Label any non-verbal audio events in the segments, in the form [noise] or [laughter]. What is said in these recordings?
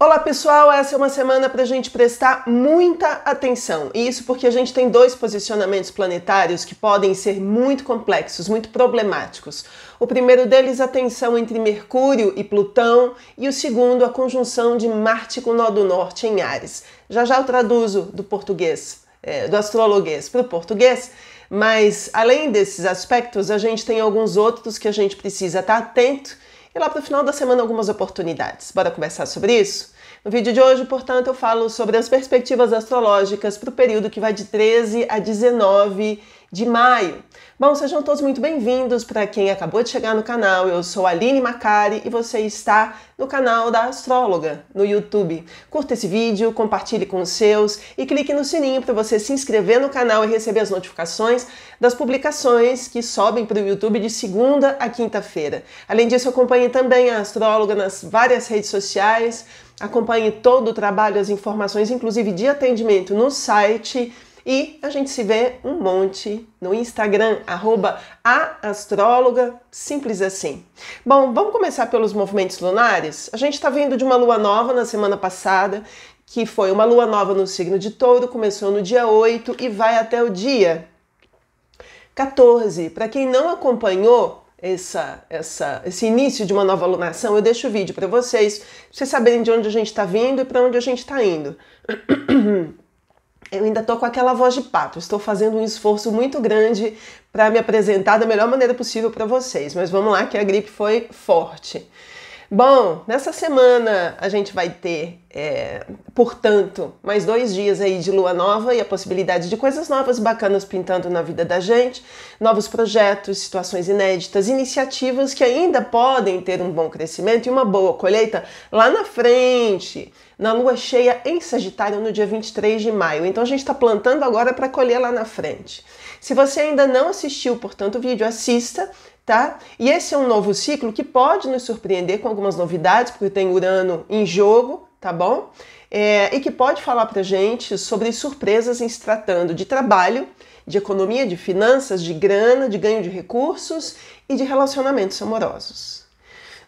Olá pessoal, essa é uma semana para a gente prestar muita atenção. E isso porque a gente tem dois posicionamentos planetários que podem ser muito complexos, muito problemáticos. O primeiro deles, a tensão entre Mercúrio e Plutão, e o segundo, a conjunção de Marte com o Nó do Norte em Ares. Já já eu traduzo do português, é, do astrologuês para o português. Mas além desses aspectos, a gente tem alguns outros que a gente precisa estar atento e lá para o final da semana algumas oportunidades. Bora conversar sobre isso? No vídeo de hoje, portanto, eu falo sobre as perspectivas astrológicas para o período que vai de 13 a 19 de maio. Bom, sejam todos muito bem-vindos. Para quem acabou de chegar no canal, eu sou Aline Macari e você está no canal da Astróloga no YouTube. Curta esse vídeo, compartilhe com os seus e clique no sininho para você se inscrever no canal e receber as notificações das publicações que sobem para o YouTube de segunda a quinta-feira. Além disso, acompanhe também a Astróloga nas várias redes sociais. Acompanhe todo o trabalho, as informações, inclusive de atendimento, no site e a gente se vê um monte no Instagram, arroba aastróloga, simples assim. Bom, vamos começar pelos movimentos lunares? A gente está vindo de uma lua nova na semana passada, que foi uma lua nova no signo de touro, começou no dia 8 e vai até o dia 14. Para quem não acompanhou, essa, essa, esse início de uma nova alunação, eu deixo o vídeo para vocês, pra vocês saberem de onde a gente está vindo e para onde a gente está indo. [clears throat] eu ainda tô com aquela voz de pato. Estou fazendo um esforço muito grande para me apresentar da melhor maneira possível para vocês. Mas vamos lá, que a gripe foi forte. Bom, nessa semana a gente vai ter, é, portanto, mais dois dias aí de lua nova e a possibilidade de coisas novas bacanas pintando na vida da gente, novos projetos, situações inéditas, iniciativas que ainda podem ter um bom crescimento e uma boa colheita lá na frente, na lua cheia em Sagitário no dia 23 de maio. Então a gente está plantando agora para colher lá na frente. Se você ainda não assistiu, portanto, o vídeo, assista tá? E esse é um novo ciclo que pode nos surpreender com algumas novidades, porque tem Urano em jogo, tá bom? É, e que pode falar pra gente sobre surpresas em se tratando de trabalho, de economia, de finanças, de grana, de ganho de recursos e de relacionamentos amorosos.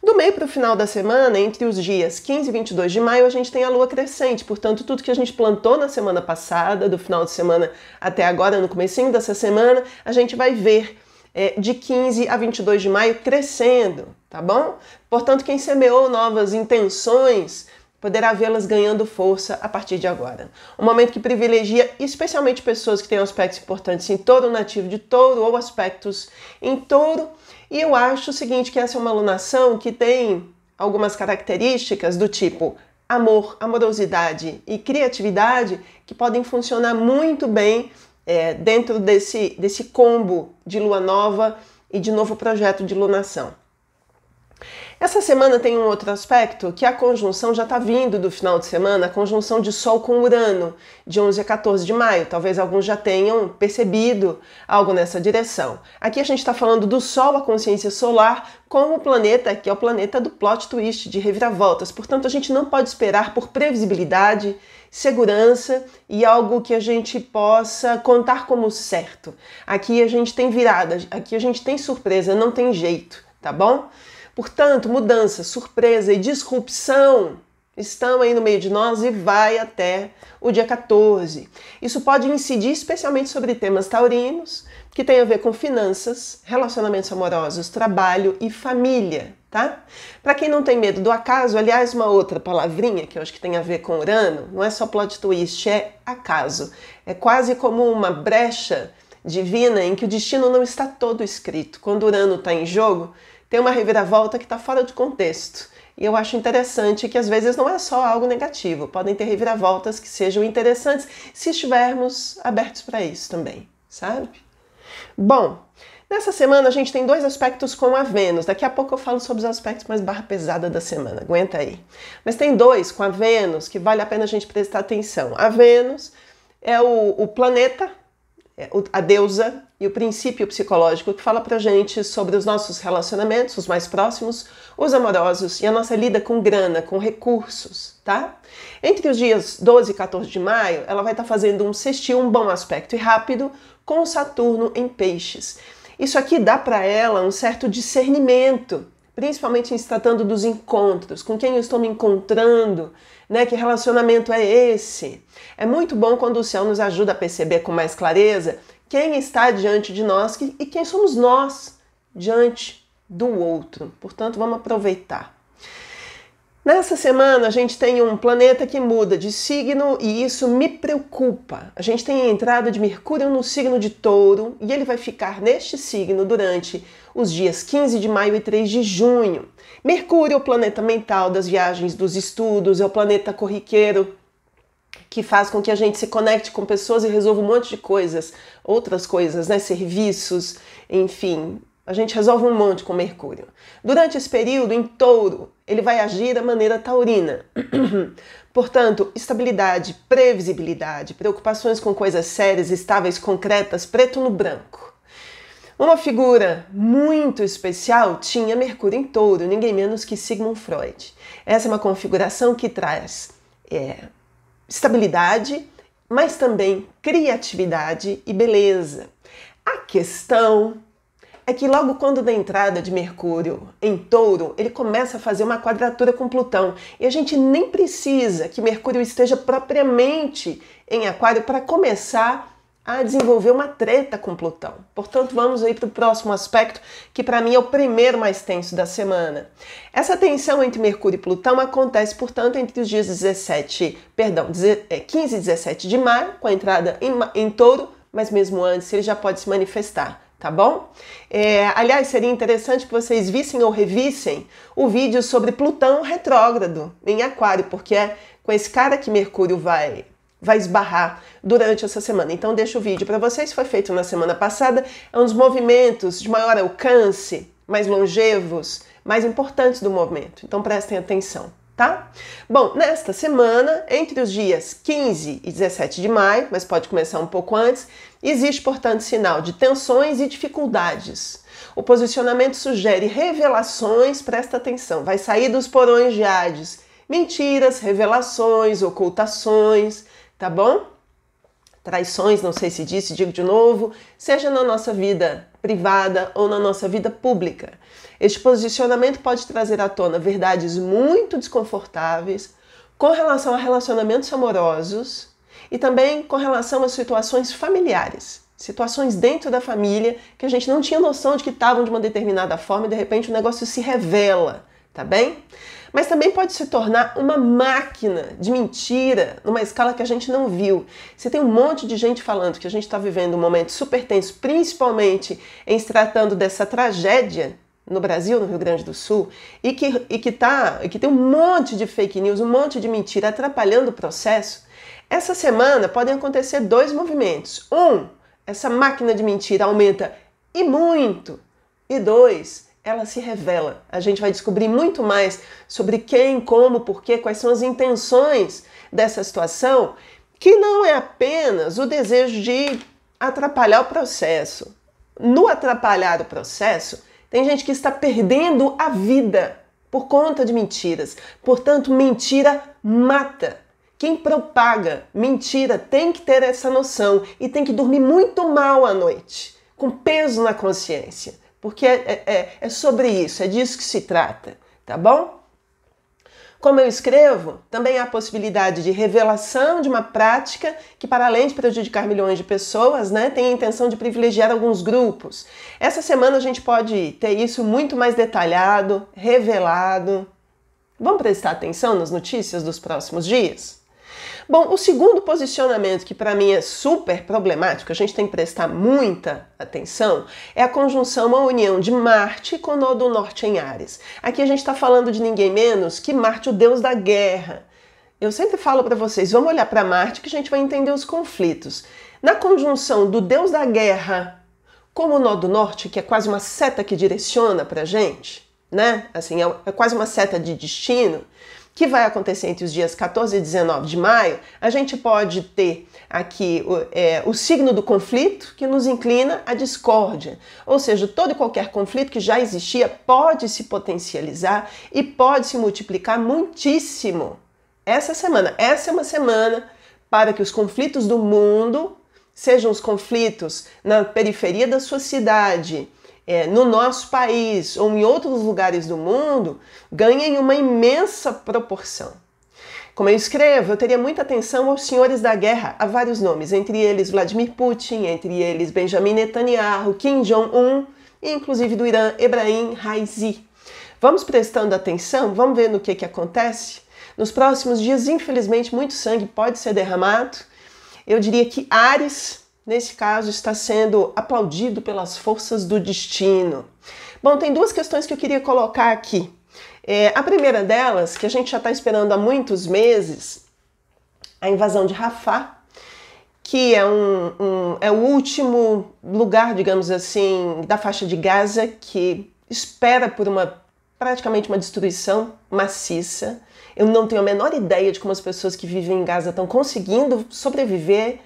Do meio para o final da semana, entre os dias 15 e 22 de maio, a gente tem a lua crescente, portanto, tudo que a gente plantou na semana passada, do final de semana até agora, no comecinho dessa semana, a gente vai ver é, de 15 a 22 de maio crescendo, tá bom? Portanto, quem semeou novas intenções poderá vê-las ganhando força a partir de agora. Um momento que privilegia especialmente pessoas que têm aspectos importantes em touro nativo de touro ou aspectos em touro. E eu acho o seguinte, que essa é uma alunação que tem algumas características do tipo amor, amorosidade e criatividade que podem funcionar muito bem é, dentro desse, desse combo de lua nova e de novo projeto de lunação. Essa semana tem um outro aspecto, que a conjunção já está vindo do final de semana, a conjunção de Sol com Urano, de 11 a 14 de maio. Talvez alguns já tenham percebido algo nessa direção. Aqui a gente está falando do Sol, a consciência solar, com o planeta, que é o planeta do plot twist, de reviravoltas. Portanto, a gente não pode esperar por previsibilidade segurança e algo que a gente possa contar como certo. Aqui a gente tem virada, aqui a gente tem surpresa, não tem jeito, tá bom? Portanto, mudança, surpresa e disrupção estão aí no meio de nós e vai até o dia 14. Isso pode incidir especialmente sobre temas taurinos, que tem a ver com finanças, relacionamentos amorosos, trabalho e família, tá? Para quem não tem medo do acaso, aliás, uma outra palavrinha que eu acho que tem a ver com Urano, não é só plot twist, é acaso. É quase como uma brecha divina em que o destino não está todo escrito. Quando Urano está em jogo, tem uma reviravolta que está fora de contexto. E eu acho interessante que às vezes não é só algo negativo, podem ter reviravoltas que sejam interessantes se estivermos abertos para isso também, sabe? Bom, nessa semana a gente tem dois aspectos com a Vênus. Daqui a pouco eu falo sobre os aspectos mais barra pesada da semana, aguenta aí. Mas tem dois com a Vênus que vale a pena a gente prestar atenção. A Vênus é o, o planeta, é a deusa e o princípio psicológico que fala pra gente sobre os nossos relacionamentos, os mais próximos, os amorosos e a nossa lida com grana, com recursos, tá? Entre os dias 12 e 14 de maio, ela vai estar tá fazendo um sextil, um bom aspecto e rápido com Saturno em Peixes. Isso aqui dá para ela um certo discernimento, principalmente em se tratando dos encontros, com quem eu estou me encontrando, né? Que relacionamento é esse? É muito bom quando o céu nos ajuda a perceber com mais clareza quem está diante de nós e quem somos nós diante do outro. Portanto, vamos aproveitar. Nessa semana a gente tem um planeta que muda de signo e isso me preocupa. A gente tem a entrada de Mercúrio no signo de Touro e ele vai ficar neste signo durante os dias 15 de maio e 3 de junho. Mercúrio é o planeta mental das viagens, dos estudos, é o planeta corriqueiro que faz com que a gente se conecte com pessoas e resolva um monte de coisas, outras coisas, né? Serviços, enfim. A gente resolve um monte com Mercúrio. Durante esse período, em touro, ele vai agir da maneira taurina. [clears throat] Portanto, estabilidade, previsibilidade, preocupações com coisas sérias, estáveis, concretas, preto no branco. Uma figura muito especial tinha Mercúrio em touro, ninguém menos que Sigmund Freud. Essa é uma configuração que traz é, estabilidade, mas também criatividade e beleza. A questão é que logo quando da entrada de Mercúrio em Touro, ele começa a fazer uma quadratura com Plutão, e a gente nem precisa que Mercúrio esteja propriamente em Aquário para começar a desenvolver uma treta com Plutão. Portanto, vamos aí para o próximo aspecto, que para mim é o primeiro mais tenso da semana. Essa tensão entre Mercúrio e Plutão acontece, portanto, entre os dias 17, perdão, 15 é, e 17 de maio, com a entrada em, em touro, mas mesmo antes ele já pode se manifestar tá bom? É, aliás, seria interessante que vocês vissem ou revissem o vídeo sobre Plutão retrógrado em Aquário, porque é com esse cara que Mercúrio vai vai esbarrar durante essa semana. Então deixo o vídeo para vocês, foi feito na semana passada, é um dos movimentos de maior alcance, mais longevos, mais importantes do movimento. Então prestem atenção, tá? Bom, nesta semana, entre os dias 15 e 17 de maio, mas pode começar um pouco antes, existe, portanto, sinal de tensões e dificuldades. O posicionamento sugere revelações, presta atenção, vai sair dos porões de Hades. Mentiras, revelações, ocultações, tá bom? Traições, não sei se disse, digo de novo, seja na nossa vida privada ou na nossa vida pública. Este posicionamento pode trazer à tona verdades muito desconfortáveis com relação a relacionamentos amorosos e também com relação a situações familiares situações dentro da família que a gente não tinha noção de que estavam de uma determinada forma e de repente o negócio se revela, tá bem? mas também pode se tornar uma máquina de mentira numa escala que a gente não viu. Você tem um monte de gente falando que a gente está vivendo um momento super tenso, principalmente em se tratando dessa tragédia no Brasil, no Rio Grande do Sul, e que, e que, tá, e que tem um monte de fake news, um monte de mentira atrapalhando o processo. Essa semana podem acontecer dois movimentos. Um, essa máquina de mentira aumenta e muito. E dois, ela se revela. A gente vai descobrir muito mais sobre quem, como, porquê, quais são as intenções dessa situação, que não é apenas o desejo de atrapalhar o processo. No atrapalhar o processo, tem gente que está perdendo a vida por conta de mentiras. Portanto, mentira mata. Quem propaga mentira tem que ter essa noção e tem que dormir muito mal à noite, com peso na consciência porque é, é, é, é sobre isso, é disso que se trata, tá bom? Como eu escrevo, também há a possibilidade de revelação de uma prática que, para além de prejudicar milhões de pessoas, né, tem a intenção de privilegiar alguns grupos. Essa semana a gente pode ter isso muito mais detalhado, revelado. Vamos prestar atenção nas notícias dos próximos dias? Bom, o segundo posicionamento que para mim é super problemático, a gente tem que prestar muita atenção, é a conjunção, uma união de Marte com o do Norte em Ares. Aqui a gente está falando de ninguém menos que Marte, o deus da guerra. Eu sempre falo para vocês, vamos olhar para Marte que a gente vai entender os conflitos. Na conjunção do deus da guerra com o do Norte, que é quase uma seta que direciona para gente, né? Assim, é, é quase uma seta de destino que vai acontecer entre os dias 14 e 19 de maio, a gente pode ter aqui é, o signo do conflito que nos inclina à discórdia. Ou seja, todo e qualquer conflito que já existia pode se potencializar e pode se multiplicar muitíssimo. Essa semana, essa é uma semana para que os conflitos do mundo sejam os conflitos na periferia da sua cidade, é, no nosso país ou em outros lugares do mundo ganhem uma imensa proporção. Como eu escrevo, eu teria muita atenção aos senhores da guerra, há vários nomes, entre eles Vladimir Putin, entre eles Benjamin Netanyahu, Kim Jong-un, inclusive do Irã, Ebrahim Raisi. Vamos prestando atenção, vamos ver no que, que acontece. Nos próximos dias, infelizmente, muito sangue pode ser derramado. Eu diria que Ares nesse caso, está sendo aplaudido pelas forças do destino. Bom, tem duas questões que eu queria colocar aqui. É, a primeira delas, que a gente já está esperando há muitos meses, a invasão de Rafah, que é, um, um, é o último lugar, digamos assim, da faixa de Gaza que espera por uma praticamente uma destruição maciça. Eu não tenho a menor ideia de como as pessoas que vivem em Gaza estão conseguindo sobreviver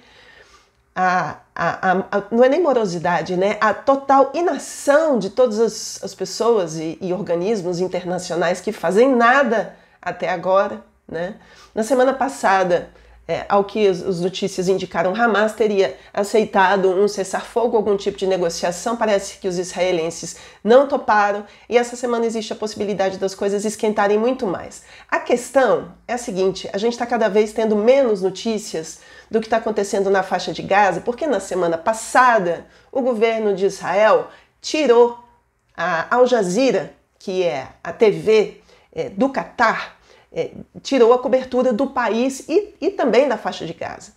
a, a, a, não é nem morosidade, né? A total inação de todas as, as pessoas e, e, organismos internacionais que fazem nada até agora, né? Na semana passada é, ao que as notícias indicaram, Hamas teria aceitado um cessar-fogo, algum tipo de negociação. Parece que os israelenses não toparam e essa semana existe a possibilidade das coisas esquentarem muito mais. A questão é a seguinte: a gente está cada vez tendo menos notícias do que está acontecendo na faixa de Gaza, porque na semana passada o governo de Israel tirou a Al Jazeera, que é a TV é, do Catar é, tirou a cobertura do país e, e também da faixa de Gaza.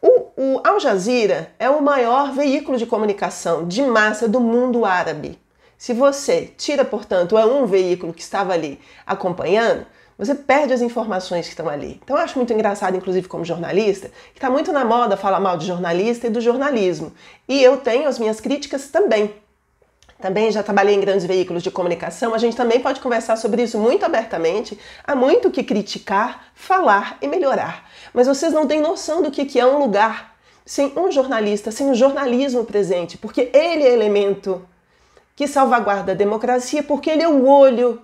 O, o Al Jazeera é o maior veículo de comunicação de massa do mundo árabe. Se você tira, portanto, é um veículo que estava ali acompanhando, você perde as informações que estão ali. Então eu acho muito engraçado, inclusive como jornalista, que está muito na moda falar mal de jornalista e do jornalismo. E eu tenho as minhas críticas também também já trabalhei em grandes veículos de comunicação, a gente também pode conversar sobre isso muito abertamente. Há muito que criticar, falar e melhorar. Mas vocês não têm noção do que é um lugar sem um jornalista, sem um jornalismo presente, porque ele é elemento que salvaguarda a democracia, porque ele é o olho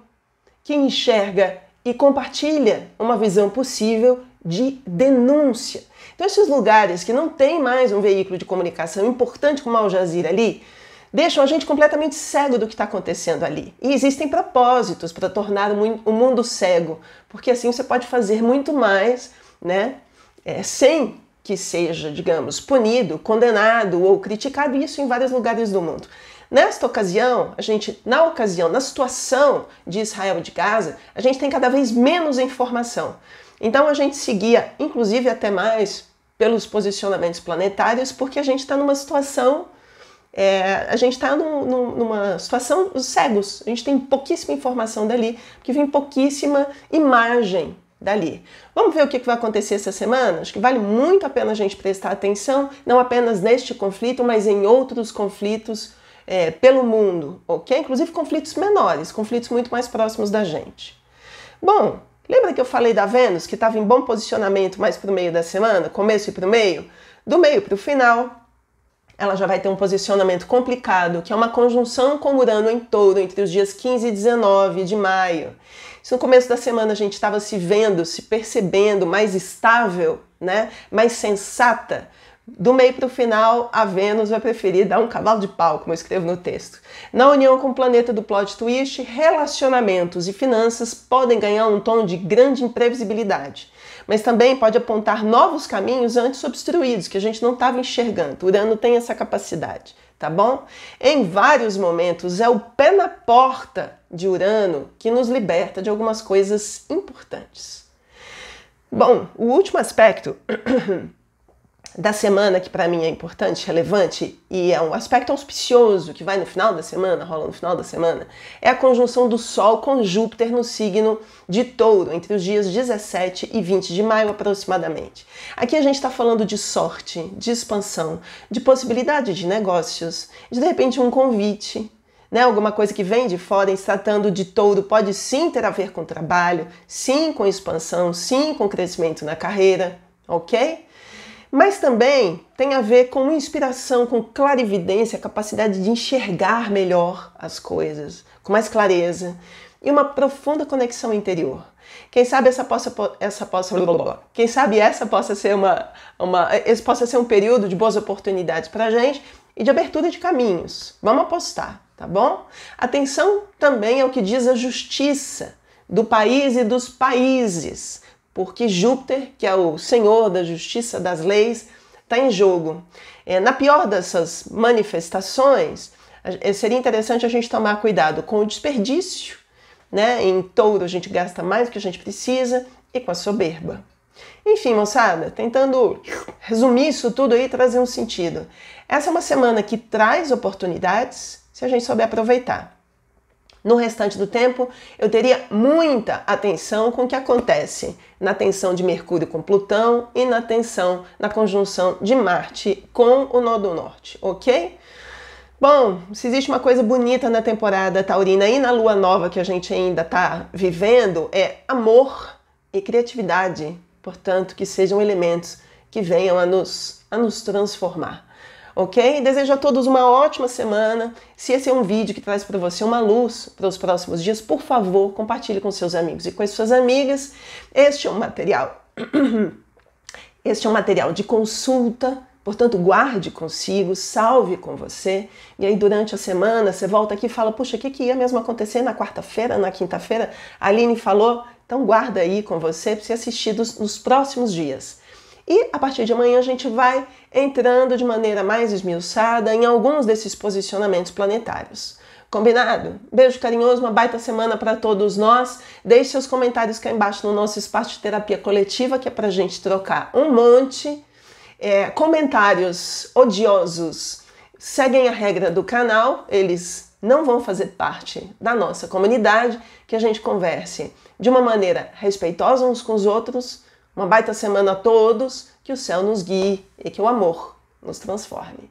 que enxerga e compartilha uma visão possível de denúncia. Então, esses lugares que não tem mais um veículo de comunicação importante como Al Jazeera ali, deixam a gente completamente cego do que está acontecendo ali. E existem propósitos para tornar o mundo cego, porque assim você pode fazer muito mais, né? É, sem que seja, digamos, punido, condenado ou criticado, isso em vários lugares do mundo. Nesta ocasião, a gente, na ocasião, na situação de Israel de Gaza, a gente tem cada vez menos informação. Então a gente seguia, inclusive até mais, pelos posicionamentos planetários, porque a gente está numa situação é, a gente está num, numa situação os cegos, a gente tem pouquíssima informação dali, porque vem pouquíssima imagem dali. Vamos ver o que vai acontecer essa semana? Acho que vale muito a pena a gente prestar atenção, não apenas neste conflito, mas em outros conflitos é, pelo mundo, ok? Inclusive conflitos menores, conflitos muito mais próximos da gente. Bom, lembra que eu falei da Vênus, que estava em bom posicionamento mais para o meio da semana, começo e para o meio? Do meio para o final, ela já vai ter um posicionamento complicado, que é uma conjunção com Urano em touro entre os dias 15 e 19 de maio. Se no começo da semana a gente estava se vendo, se percebendo mais estável, né, mais sensata, do meio para o final, a Vênus vai preferir dar um cavalo de pau, como eu escrevo no texto. Na união com o planeta do plot twist, relacionamentos e finanças podem ganhar um tom de grande imprevisibilidade mas também pode apontar novos caminhos antes obstruídos, que a gente não estava enxergando. Urano tem essa capacidade, tá bom? Em vários momentos é o pé na porta de Urano que nos liberta de algumas coisas importantes. Bom, o último aspecto [clears throat] da semana que para mim é importante, relevante e é um aspecto auspicioso que vai no final da semana, rola no final da semana, é a conjunção do Sol com Júpiter no signo de Touro, entre os dias 17 e 20 de maio aproximadamente. Aqui a gente está falando de sorte, de expansão, de possibilidade de negócios, de de repente um convite, né, alguma coisa que vem de fora, em se tratando de touro, pode sim ter a ver com trabalho, sim com expansão, sim com crescimento na carreira, ok? mas também tem a ver com inspiração, com clarividência, capacidade de enxergar melhor as coisas, com mais clareza e uma profunda conexão interior. Quem sabe essa possa, essa possa, quem sabe essa possa ser uma, uma, esse possa ser um período de boas oportunidades para a gente e de abertura de caminhos. Vamos apostar, tá bom? Atenção também ao que diz a justiça do país e dos países porque Júpiter, que é o senhor da justiça, das leis, está em jogo. É, na pior dessas manifestações, seria interessante a gente tomar cuidado com o desperdício, né? Em touro a gente gasta mais do que a gente precisa e com a soberba. Enfim, moçada, tentando resumir isso tudo aí, trazer um sentido. Essa é uma semana que traz oportunidades se a gente souber aproveitar. No restante do tempo, eu teria muita atenção com o que acontece na tensão de Mercúrio com Plutão e na tensão na conjunção de Marte com o Nó do Norte, ok? Bom, se existe uma coisa bonita na temporada taurina e na lua nova que a gente ainda está vivendo, é amor e criatividade. Portanto, que sejam elementos que venham a nos, a nos transformar ok? Desejo a todos uma ótima semana. Se esse é um vídeo que traz para você uma luz para os próximos dias, por favor, compartilhe com seus amigos e com as suas amigas. Este é um material. [clears throat] este é um material de consulta. Portanto, guarde consigo, salve com você. E aí, durante a semana, você volta aqui e fala: Puxa, o que, que ia mesmo acontecer na quarta-feira, na quinta-feira? A Aline falou. Então, guarda aí com você para ser assistido nos próximos dias. E a partir de amanhã a gente vai entrando de maneira mais esmiuçada em alguns desses posicionamentos planetários. Combinado? Beijo carinhoso, uma baita semana para todos nós. Deixe seus comentários cá embaixo no nosso espaço de terapia coletiva, que é para gente trocar um monte. É, comentários odiosos seguem a regra do canal, eles não vão fazer parte da nossa comunidade, que a gente converse de uma maneira respeitosa uns com os outros uma baita semana a todos, que o céu nos guie e que o amor nos transforme.